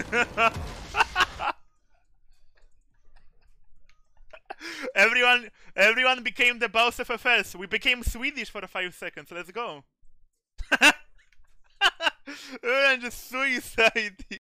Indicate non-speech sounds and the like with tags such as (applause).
(laughs) everyone, everyone became the boss of affairs. We became Swedish for five seconds. Let's go. I'm just suicide.